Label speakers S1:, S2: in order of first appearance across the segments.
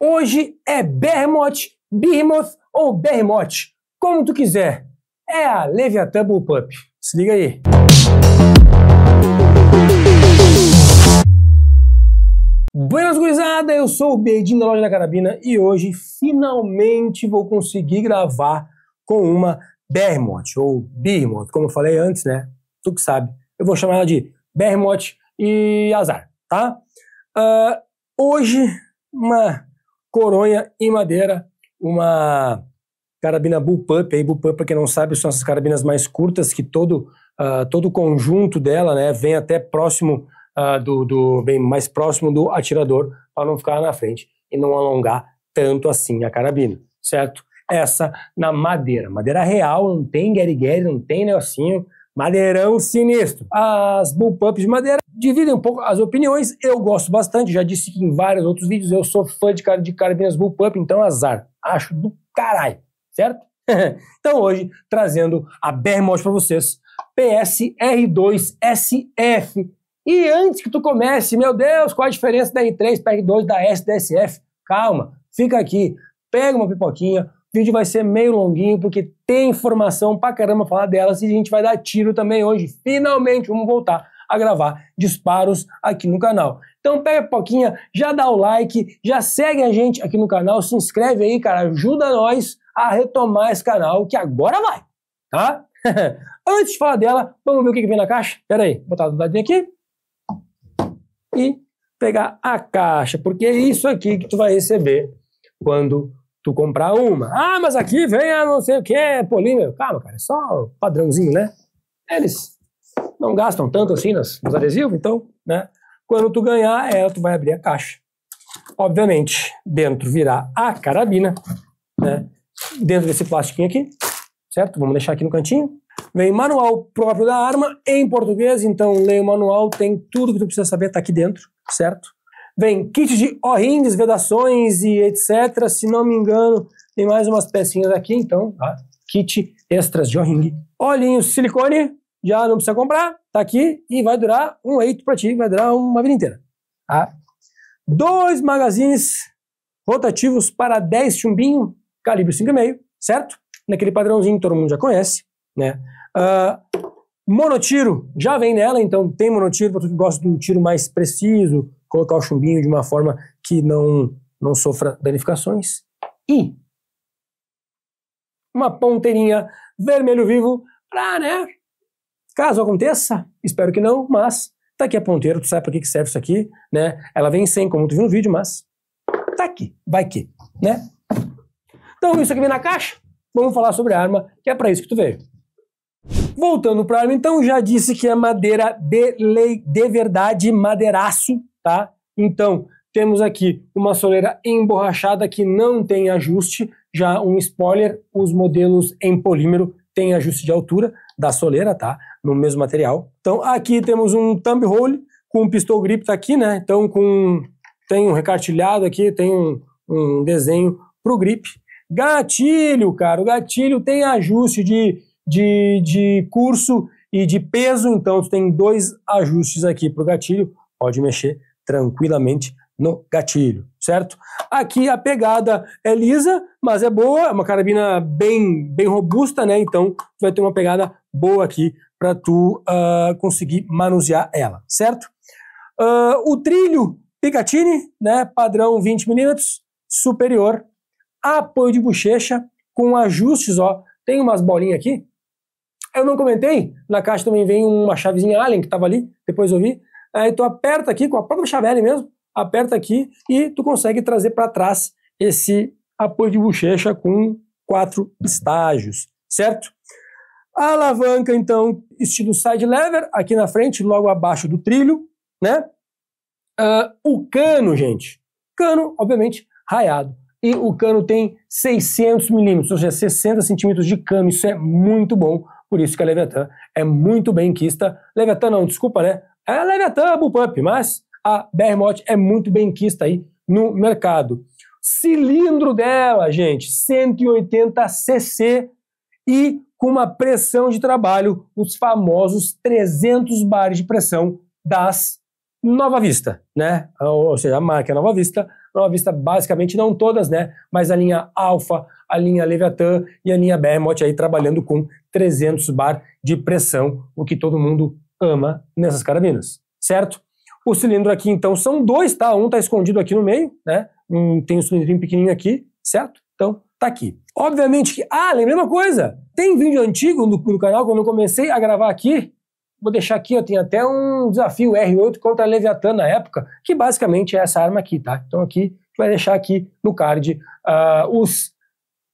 S1: Hoje é Behemoth, Behemoth ou Behemoth, como tu quiser. É a Leviathan Bullpup. Se liga aí. Buenas gurizada, eu sou o Beidinho da Loja da Carabina e hoje finalmente vou conseguir gravar com uma Behemoth ou Behemoth, como eu falei antes, né? Tu que sabe. Eu vou chamar ela de Behemoth e Azar, tá? Uh, hoje uma coronha e madeira, uma carabina bullpup. Aí bullpup, para quem não sabe, são essas carabinas mais curtas que todo, uh, todo o conjunto dela né, vem até próximo uh, do, do, bem mais próximo do atirador para não ficar na frente e não alongar tanto assim a carabina, certo? Essa na madeira, madeira real, não tem guerigueri, não tem negocinho, madeirão sinistro. As bullpups de madeira dividem um pouco as opiniões. Eu gosto bastante, já disse que em vários outros vídeos eu sou fã de, car de carabinas bullpup, então azar. Acho do caralho, certo? então hoje, trazendo a Bermod para vocês, PSR2 SF. E antes que tu comece, meu Deus, qual a diferença da R3 para R2 da S da SF? Calma, fica aqui, pega uma pipoquinha, o vídeo vai ser meio longuinho, porque tem informação pra caramba falar delas e a gente vai dar tiro também hoje. Finalmente, vamos voltar a gravar disparos aqui no canal. Então pega a Poquinha, já dá o like, já segue a gente aqui no canal, se inscreve aí, cara, ajuda nós a retomar esse canal que agora vai, tá? Antes de falar dela, vamos ver o que vem na caixa? Pera aí, botar o dadinho aqui e pegar a caixa, porque é isso aqui que tu vai receber quando tu comprar uma. Ah, mas aqui vem a não sei o que, polímero. Calma, cara, é só padrãozinho, né? Eles não gastam tanto assim nos, nos adesivos, então, né? Quando tu ganhar, é tu vai abrir a caixa. Obviamente, dentro virá a carabina, né? Dentro desse plastiquinho aqui, certo? Vamos deixar aqui no cantinho. Vem manual próprio da arma em português, então leia o manual, tem tudo que tu precisa saber, tá aqui dentro, certo? Vem kit de O-rings, vedações e etc. Se não me engano, tem mais umas pecinhas aqui, então, tá? kit extras de O-ring. Olhinho silicone, já não precisa comprar, tá aqui e vai durar um eito para ti, vai durar uma vida inteira. Tá? Dois magazines rotativos para 10 chumbinho, calibre 5,5, certo? Naquele padrãozinho que todo mundo já conhece, né? Uh, monotiro já vem nela, então tem monotiro para tu que gosta de um tiro mais preciso, colocar o chumbinho de uma forma que não, não sofra danificações. E uma ponteirinha vermelho vivo para, né, Caso aconteça, espero que não, mas tá aqui a ponteira, tu sabe para que, serve isso aqui, né? Ela vem sem, como tu viu no vídeo, mas tá aqui, vai que, né? Então isso aqui vem na caixa, vamos falar sobre a arma, que é para isso que tu veio. Voltando para a arma, então já disse que é madeira de lei, de verdade, madeiraço, tá? Então, temos aqui uma soleira emborrachada que não tem ajuste, já um spoiler, os modelos em polímero têm ajuste de altura da soleira, tá? no mesmo material. Então aqui temos um thumb hole com um pistol grip tá aqui, né? Então com tem um recartilhado aqui, tem um, um desenho para o grip. Gatilho, cara, o gatilho tem ajuste de, de, de curso e de peso, então tu tem dois ajustes aqui pro gatilho, pode mexer tranquilamente no gatilho, certo? Aqui a pegada é lisa, mas é boa, é uma carabina bem, bem robusta, né? Então tu vai ter uma pegada boa aqui para tu uh, conseguir manusear ela, certo? Uh, o trilho Picatinny, né, padrão 20 milímetros, superior, apoio de bochecha com ajustes, ó, tem umas bolinhas aqui. Eu não comentei, na caixa também vem uma chavezinha Allen que estava ali, depois eu vi. Aí é, tu aperta aqui com a própria chave mesmo, aperta aqui e tu consegue trazer para trás esse apoio de bochecha com quatro estágios, certo? A alavanca, então, estilo side lever, aqui na frente, logo abaixo do trilho, né? Uh, o cano, gente, cano, obviamente, raiado. E o cano tem 600 milímetros, ou seja, 60 centímetros de cano. Isso é muito bom, por isso que a Leviathan é muito bem quista. Leviathan não, desculpa, né? É a Leviathan Bullpup, mas a Bermot é muito bem quista aí no mercado. Cilindro dela, gente, 180 cc e com uma pressão de trabalho, os famosos 300 bares de pressão das Nova Vista, né? Ou seja, a marca é Nova Vista. Nova Vista, basicamente, não todas, né? Mas a linha Alfa, a linha Leviathan e a linha Behemoth aí trabalhando com 300 bar de pressão, o que todo mundo ama nessas carabinas, certo? O cilindro aqui, então, são dois, tá? Um tá escondido aqui no meio, né? Um, tem um cilindrinho pequenininho aqui, certo? Então, tá aqui. Obviamente que. Ah, lembrei uma coisa! Tem vídeo antigo no, no canal, quando eu comecei a gravar aqui. Vou deixar aqui, eu tenho até um desafio R8 contra a Leviathan na época, que basicamente é essa arma aqui, tá? Então aqui, vai deixar aqui no card uh, os,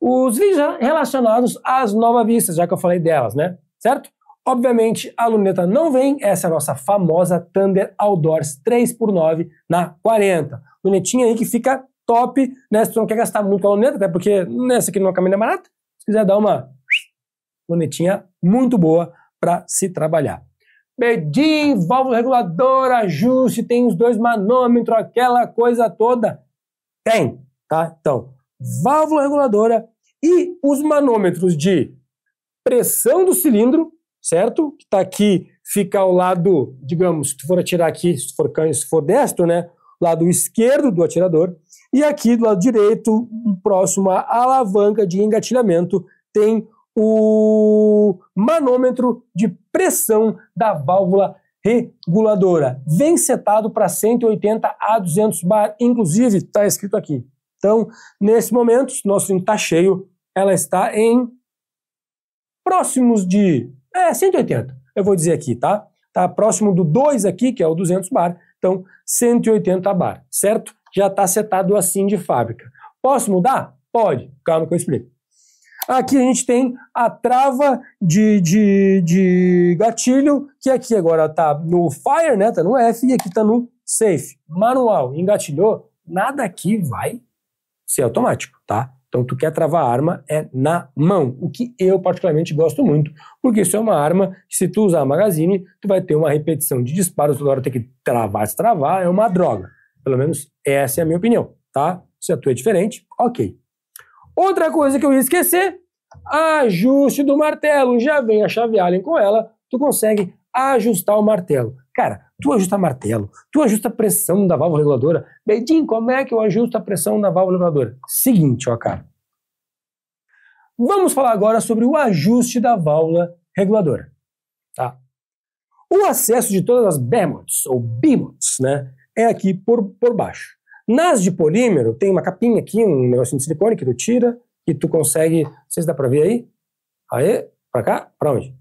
S1: os vídeos relacionados às novas vistas, já que eu falei delas, né? Certo? Obviamente, a luneta não vem, essa é a nossa famosa Thunder Outdoors 3x9 na 40. Lunetinha aí que fica top, né? Se tu não quer gastar muito com a luneta, até porque nessa né, aqui não é uma caminho barata, se quiser dar uma lunetinha muito boa para se trabalhar. Bedim, válvula reguladora, ajuste, tem os dois manômetros, aquela coisa toda. Tem, tá? Então, válvula reguladora e os manômetros de pressão do cilindro, certo? Que está aqui, fica ao lado, digamos, se tu for atirar aqui, se for canho, se for destro, né? lado esquerdo do atirador, e aqui do lado direito, próximo à alavanca de engatilhamento, tem o manômetro de pressão da válvula reguladora. Vem setado para 180 a 200 bar, inclusive está escrito aqui. Então, nesse momento, nosso vinho está cheio, ela está em próximos de é, 180, eu vou dizer aqui, tá? Está próximo do 2 aqui, que é o 200 bar, então 180 bar, certo? Já está setado assim de fábrica. Posso mudar? Pode, calma que eu explico. Aqui a gente tem a trava de, de, de gatilho, que aqui agora está no fire, né? Está no F, e aqui está no safe. Manual, engatilhou, nada aqui vai ser automático, tá? Então, tu quer travar a arma é na mão, o que eu particularmente gosto muito, porque isso é uma arma que se tu usar a magazine, tu vai ter uma repetição de disparos, toda hora tem que travar, se travar é uma droga. Pelo menos essa é a minha opinião, tá? Se a tua é diferente, ok. Outra coisa que eu ia esquecer, ajuste do martelo. Já vem a chave Allen com ela, tu consegue ajustar o martelo. Cara, tu ajusta martelo, tu ajusta a pressão da válvula reguladora. Bedim, como é que eu ajusto a pressão da válvula reguladora? Seguinte, ó, cara. Vamos falar agora sobre o ajuste da válvula reguladora. Tá? O acesso de todas as BMOTs, ou BMOTs, né, é aqui por, por baixo. Nas de polímero, tem uma capinha aqui, um negocinho de silicone que tu tira, que tu consegue. Não sei se dá pra ver aí. Aí, pra cá, pra onde?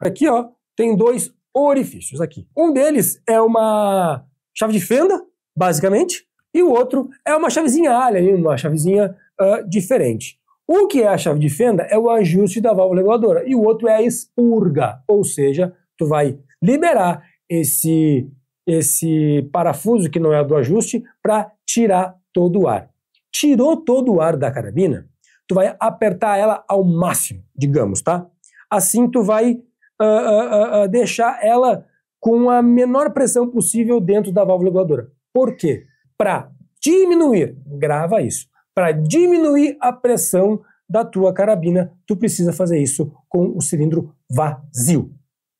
S1: Aqui, ó, tem dois orifícios aqui. Um deles é uma chave de fenda, basicamente, e o outro é uma chavezinha alha, uma chavezinha uh, diferente. O que é a chave de fenda é o ajuste da válvula reguladora e o outro é a expurga, ou seja, tu vai liberar esse esse parafuso que não é do ajuste para tirar todo o ar. Tirou todo o ar da carabina, tu vai apertar ela ao máximo, digamos, tá? Assim tu vai uh, uh, deixar ela com a menor pressão possível dentro da válvula reguladora. Por quê? Para diminuir, grava isso, para diminuir a pressão da tua carabina, tu precisa fazer isso com o cilindro vazio,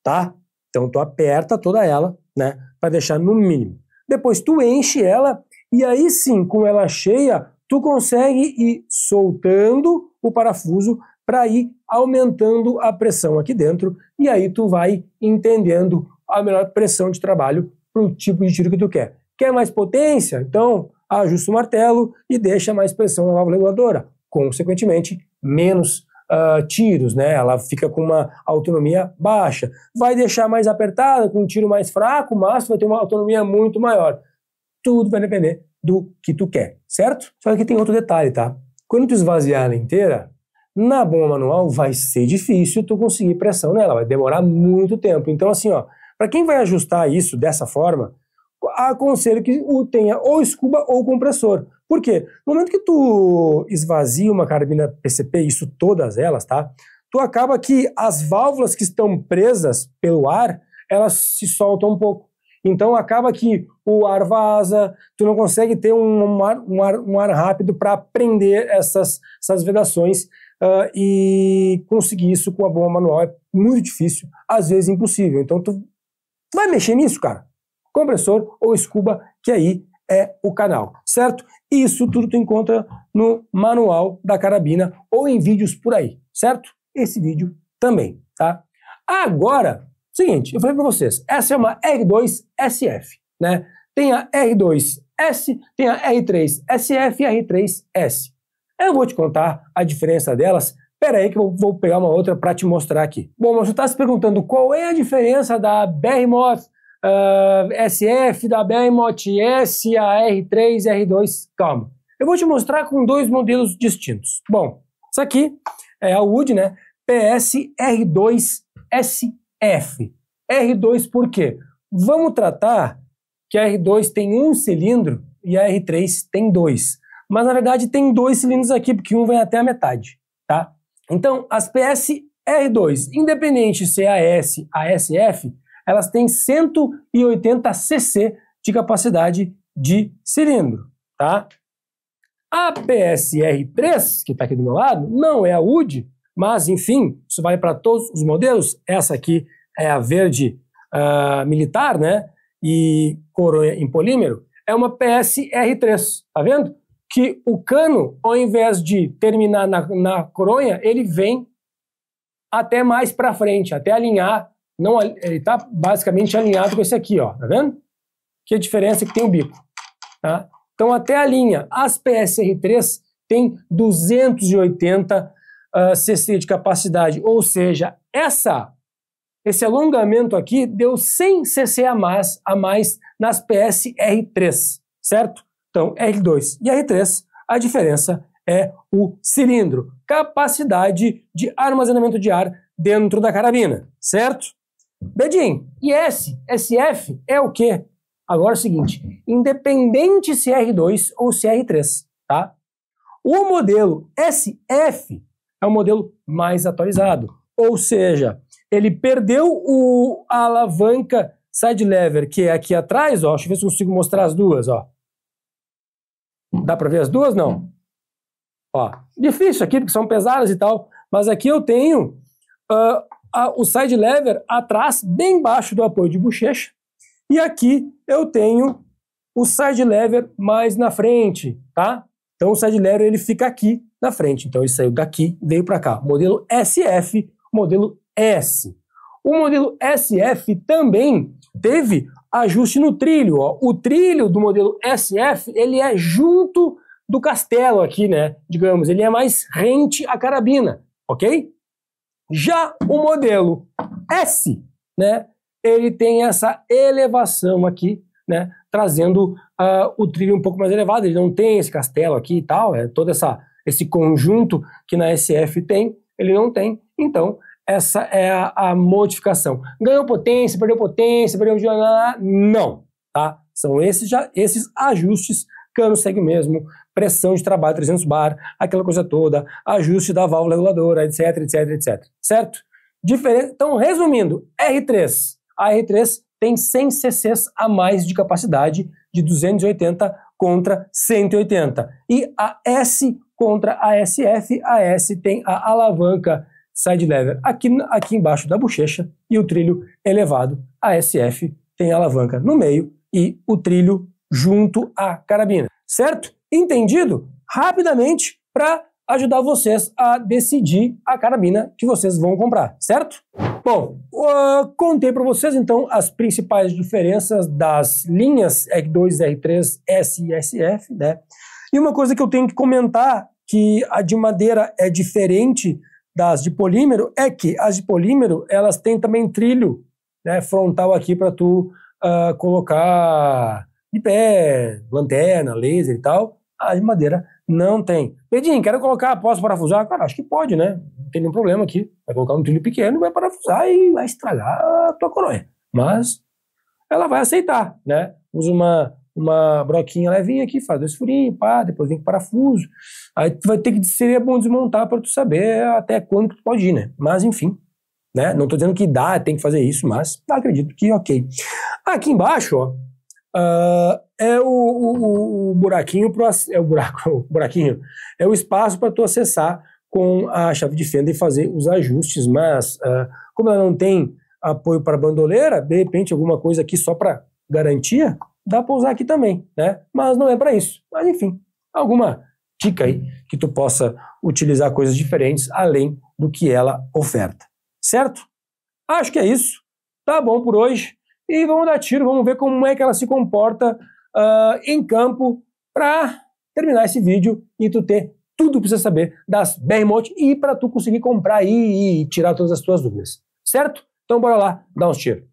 S1: tá? Então tu aperta toda ela, né, para deixar no mínimo. Depois tu enche ela e aí sim, com ela cheia, tu consegue ir soltando o parafuso para ir aumentando a pressão aqui dentro e aí tu vai entendendo a melhor pressão de trabalho para o tipo de tiro que tu quer. Quer mais potência? Então ajusta o martelo e deixa mais pressão na válvula reguladora. Consequentemente, menos uh, tiros, né? Ela fica com uma autonomia baixa. Vai deixar mais apertada, com um tiro mais fraco, mas vai ter uma autonomia muito maior. Tudo vai depender do que tu quer, certo? Só que tem outro detalhe, tá? Quando tu esvaziar ela inteira, na bomba manual vai ser difícil tu conseguir pressão nela, vai demorar muito tempo. Então assim, ó, para quem vai ajustar isso dessa forma, aconselho que tenha ou escuba ou compressor. Por quê? No momento que tu esvazia uma carabina PCP, isso todas elas, tá? Tu acaba que as válvulas que estão presas pelo ar, elas se soltam um pouco. Então acaba que o ar vaza, tu não consegue ter um ar, um ar, um ar rápido para prender essas, essas vedações Uh, e conseguir isso com a bomba manual é muito difícil, às vezes impossível. Então tu vai mexer nisso, cara. Compressor ou escuba, que aí é o canal, certo? Isso tudo tu encontra no manual da carabina ou em vídeos por aí, certo? Esse vídeo também, tá? Agora, seguinte, eu falei para vocês, essa é uma R2 SF, né? Tem a R2S, tem a R3 SF e a R3S. Eu vou te contar a diferença delas. Pera aí que eu vou pegar uma outra para te mostrar aqui. Bom, mas você está se perguntando qual é a diferença da BR-MOT uh, ah, SF, da BR-MOT S, a R3, R2. Calma. Eu vou te mostrar com dois modelos distintos. Bom, isso aqui é a Wood, né? PSR2 SF. R2 por quê? Vamos tratar que a R2 tem um cilindro e a R3 tem dois mas na verdade tem dois cilindros aqui, porque um vem até a metade, tá? Então, as PSR2, independente se é AS, ASF, elas têm 180 cc de capacidade de cilindro, tá? A PSR3, que está aqui do meu lado, não é a UD, mas enfim, isso vale para todos os modelos. Essa aqui é a verde uh, militar, né? E coroa em polímero. É uma PSR3, tá vendo? que o cano, ao invés de terminar na, na coronha, ele vem até mais para frente, até alinhar. Não, ele está basicamente alinhado com esse aqui, ó, tá vendo? Que é a diferença é que tem o bico. Tá? Então, até a linha. As PSR3 têm 280 uh, cc de capacidade, ou seja, essa esse alongamento aqui deu 100 cc a mais, a mais nas PSR3, certo? Então, R2 e R3, a diferença é o cilindro, capacidade de armazenamento de ar dentro da carabina, certo? Bedim, e S, SF é o quê? Agora é o seguinte, independente se é R2 ou se é R3, tá? O modelo SF é o modelo mais atualizado, ou seja, ele perdeu o, a alavanca side lever, que é aqui atrás, ó, deixa eu ver se consigo mostrar as duas, ó. Dá para ver as duas? Não. Ó, difícil aqui, porque são pesadas e tal, mas aqui eu tenho uh, a, o side lever atrás, bem baixo do apoio de bochecha, e aqui eu tenho o side lever mais na frente, tá? Então o side lever ele fica aqui na frente. Então ele saiu daqui, veio para cá. Modelo SF, modelo S. O modelo SF também teve ajuste no trilho. Ó. O trilho do modelo SF ele é junto do castelo aqui, né? Digamos, ele é mais rente à carabina, ok? Já o modelo S, né? Ele tem essa elevação aqui, né? Trazendo uh, o trilho um pouco mais elevado. Ele não tem esse castelo aqui e tal, é todo essa, esse conjunto que na SF tem, ele não tem. Então, essa é a, a modificação. Ganhou potência, perdeu potência, perdeu... Não, tá? São esses, já, esses ajustes, cano segue mesmo, pressão de trabalho 300 bar, aquela coisa toda, ajuste da válvula reguladora, etc, etc, etc. Certo? diferente Então, resumindo, R3. A R3 tem 100 cc's a mais de capacidade de 280 contra 180. E a S contra a SF, a S tem a alavanca side lever aqui, aqui embaixo da bochecha e o trilho elevado a SF tem a alavanca no meio e o trilho junto à carabina. Certo? Entendido? Rapidamente para ajudar vocês a decidir a carabina que vocês vão comprar, certo? Bom, uh, contei para vocês então as principais diferenças das linhas R2, R3, S e SF, né? E uma coisa que eu tenho que comentar que a de madeira é diferente das de polímero é que as de polímero elas têm também trilho né, frontal aqui para tu uh, colocar de pé, lanterna, laser e tal. A de madeira não tem. Pedinho, quero colocar, posso parafusar? Cara, acho que pode, né? Não tem nenhum problema aqui. Vai colocar um trilho pequeno, vai parafusar e vai estragar a tua coronha. Mas ela vai aceitar, né? Usa uma, uma broquinha levinha aqui, faz dois furinhos, pá, depois vem com parafuso. Aí tu vai ter que seria bom desmontar para tu saber até quando que tu pode ir, né? Mas enfim, né? Não estou dizendo que dá, tem que fazer isso, mas acredito que ok. Aqui embaixo, ó, uh, é o, o, o buraquinho pro, é o buraco, o buraquinho é o espaço para tu acessar com a chave de fenda e fazer os ajustes. Mas uh, como ela não tem apoio para bandoleira, de repente alguma coisa aqui só para garantia, dá para usar aqui também, né? Mas não é para isso. Mas enfim, alguma dica aí que tu possa utilizar coisas diferentes além do que ela oferta, certo? Acho que é isso. Tá bom por hoje e vamos dar tiro, vamos ver como é que ela se comporta uh, em campo para terminar esse vídeo e tu ter tudo que precisa saber das Behemoth e para tu conseguir comprar e, e tirar todas as tuas dúvidas, certo? Então bora lá, dá uns tiros.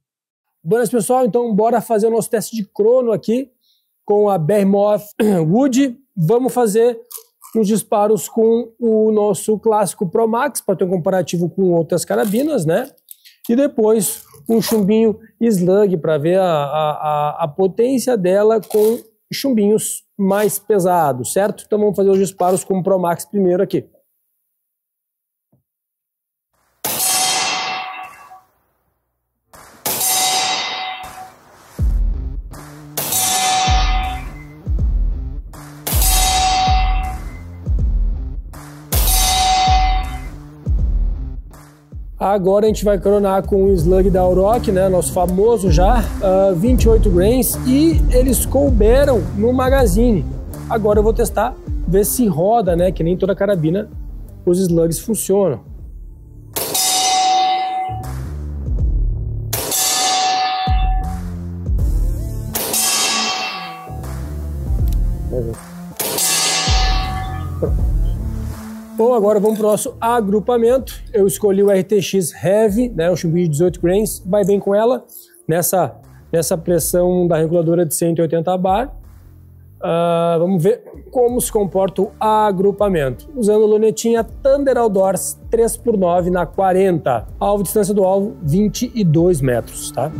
S1: Buenas, pessoal. Então, bora fazer o nosso teste de crono aqui com a Behemoth Wood. Vamos fazer os disparos com o nosso clássico Pro Max, para ter um comparativo com outras carabinas, né? E depois um chumbinho slug para ver a, a, a potência dela com chumbinhos mais pesados, certo? Então vamos fazer os disparos com o Pro Max primeiro aqui. Agora a gente vai coronar com o slug da Auroch, né, nosso famoso já, uh, ah, 28 grains, e eles couberam no magazine. Agora eu vou testar, ver se roda, né, que nem toda carabina os slugs funcionam. Bom, agora vamos para o nosso agrupamento. Eu escolhi o RTX Heavy, né, o chumbi de 18 grains, vai bem com ela nessa, nessa pressão da reguladora de 180 bar. Uh, vamos ver como se comporta o agrupamento. Usando a lunetinha Thunder Outdoors 3x9 na 40. Alvo, distância do alvo, 22 metros, tá?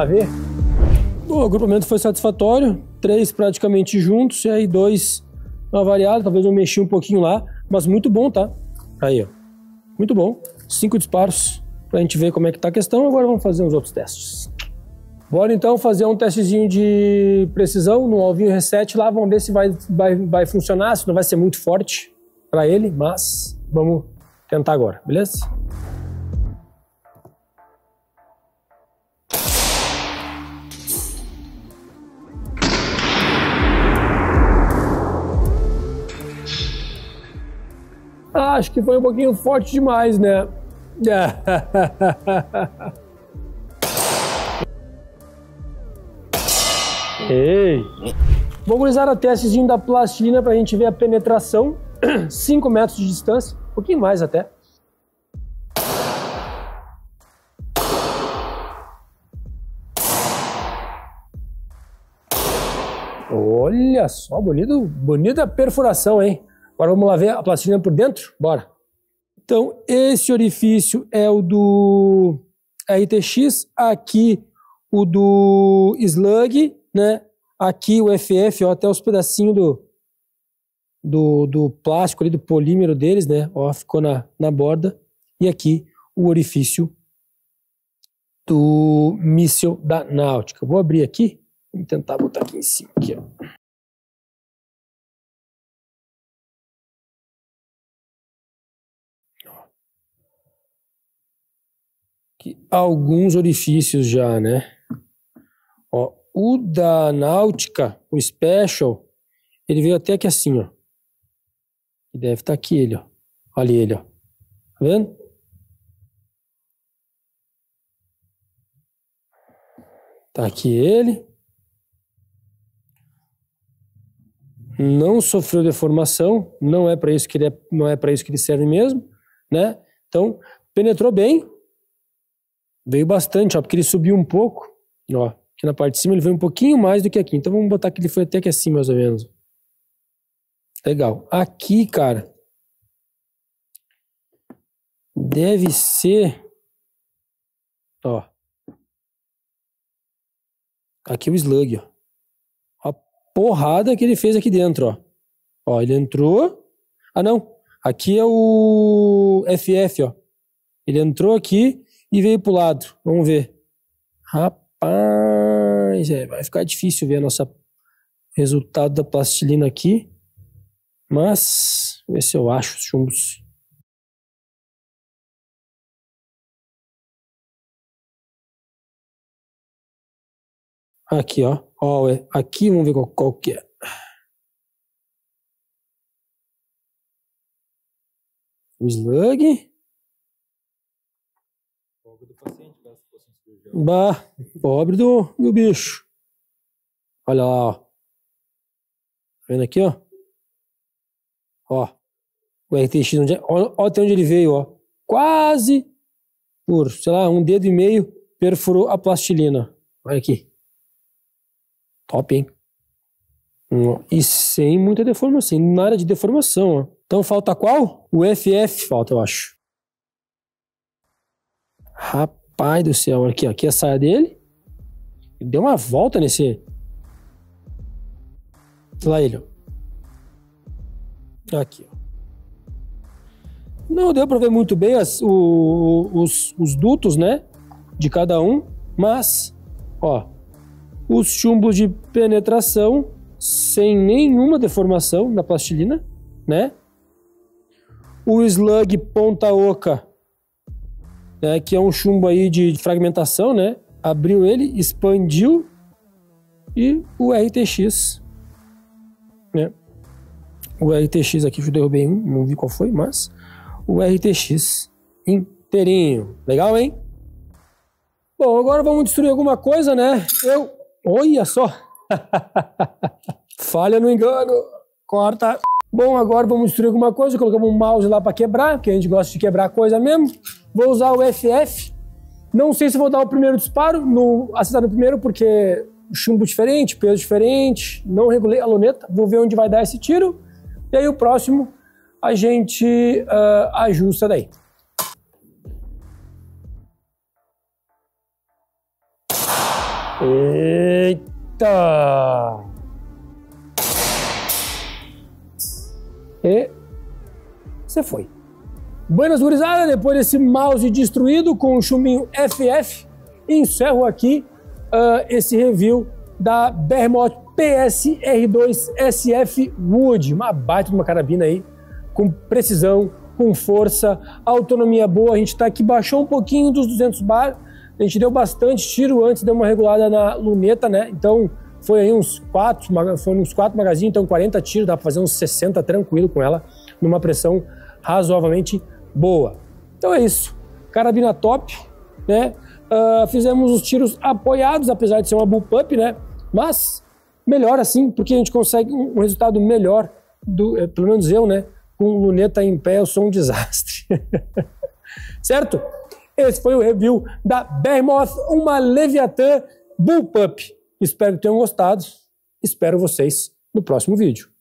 S1: lá ver? o agrupamento foi satisfatório, três praticamente juntos, e aí dois uma variada, talvez eu mexi um pouquinho lá, mas muito bom, tá? Aí, ó. Muito bom. Cinco disparos pra gente ver como é que tá a questão. Agora vamos fazer uns outros testes. Bora então fazer um testezinho de precisão no alvinho reset lá, vamos ver se vai, vai, vai funcionar, se não vai ser muito forte para ele, mas vamos tentar agora, beleza? Ah, acho que foi um pouquinho forte demais, né? Ei! Vou utilizar o testezinho da plastilina para a gente ver a penetração, 5 metros de distância, um pouquinho mais até. Olha só, bonito, bonita perfuração, hein? Agora vamos lá ver a plastilina por dentro? Bora. Então, esse orifício é o do RTX, aqui o do slug, né? Aqui o FF, ó, até os pedacinhos do, do, do plástico ali, do polímero deles, né? Ó, ficou na, na borda. E aqui o orifício do míssil da Náutica. Vou abrir aqui, vou tentar botar aqui em cima, aqui, ó. que alguns orifícios já, né? Ó, o da Náutica, o Special, ele veio até aqui assim, ó. deve estar tá aqui ele, ó. Olha ele, ó. Tá vendo? Tá aqui ele. Não sofreu deformação, não é para isso que ele é, não é para isso que ele serve mesmo, né? Então, penetrou bem, Veio bastante, ó, porque ele subiu um pouco, ó. Aqui na parte de cima ele veio um pouquinho mais do que aqui. Então vamos botar que ele foi até aqui assim, mais ou menos. Legal. Aqui, cara, deve ser, ó. Aqui o slug, ó. A porrada que ele fez aqui dentro, ó. Ó, ele entrou. Ah, não. Aqui é o FF, ó. Ele entrou aqui e veio pro lado. Vamos ver. Rapaz, é, vai ficar difícil ver nosso resultado da plastilina aqui. Mas, ver se eu acho os chumbos. Aqui, ó. ó é, aqui, vamos ver qual, qual que é. O slug. Pobre do paciente, caso fosse um cirurgião. Bah, pobre do, do bicho. Olha lá, ó. Tá vendo aqui, ó? Ó. O RTX, onde ó, ó até onde ele veio, ó. Quase por, sei lá, um dedo e meio, perfurou a plastilina. Olha aqui. Top, hein? Hum, e sem muita deformação, sem nada de deformação. Ó. Então falta qual? O FF falta, eu acho. Rapaz do céu, aqui, aqui a saia dele. Ele deu uma volta nesse. Lá ele, Aqui, Não deu para ver muito bem as, o, os, os dutos, né? De cada um, mas, ó, os chumbos de penetração sem nenhuma deformação na plastilina, né? O slug ponta oca é que é um chumbo aí de fragmentação, né? Abriu ele, expandiu e o RTX, né? O RTX aqui, eu derrubei um, não vi qual foi, mas o RTX inteirinho. Legal, hein? Bom, agora vamos destruir alguma coisa, né? Eu... Olha só! Falha no engano! Corta! Bom, agora vamos destruir alguma coisa. Colocamos um mouse lá para quebrar, porque a gente gosta de quebrar coisa mesmo. Vou usar o FF. Não sei se vou dar o primeiro disparo, no, acertar no primeiro, porque chumbo diferente, peso diferente, não regulei a luneta. Vou ver onde vai dar esse tiro. E aí o próximo a gente uh, ajusta daí. Eita! E você foi. Buenas gurizada, depois desse mouse destruído com o chuminho FF, encerro aqui uh, esse review da Bermot PSR2 SF Wood. Uma baita de uma carabina aí, com precisão, com força, autonomia boa. A gente tá aqui, baixou um pouquinho dos 200 bar, a gente deu bastante tiro antes, deu uma regulada na luneta, né? Então, foi aí uns quatro, foi uns quatro magazines, então 40 tiros, dá para fazer uns 60 tranquilo com ela, numa pressão razoavelmente boa. Então é isso. Carabina top, né? Uh, fizemos os tiros apoiados, apesar de ser uma bullpup, né? Mas melhor assim, porque a gente consegue um resultado melhor, do, eh, pelo menos eu, né? Com luneta em pé, eu sou um desastre. certo? Esse foi o review da Behemoth, uma Leviathan Bullpup. Espero que tenham gostado. Espero vocês no próximo vídeo.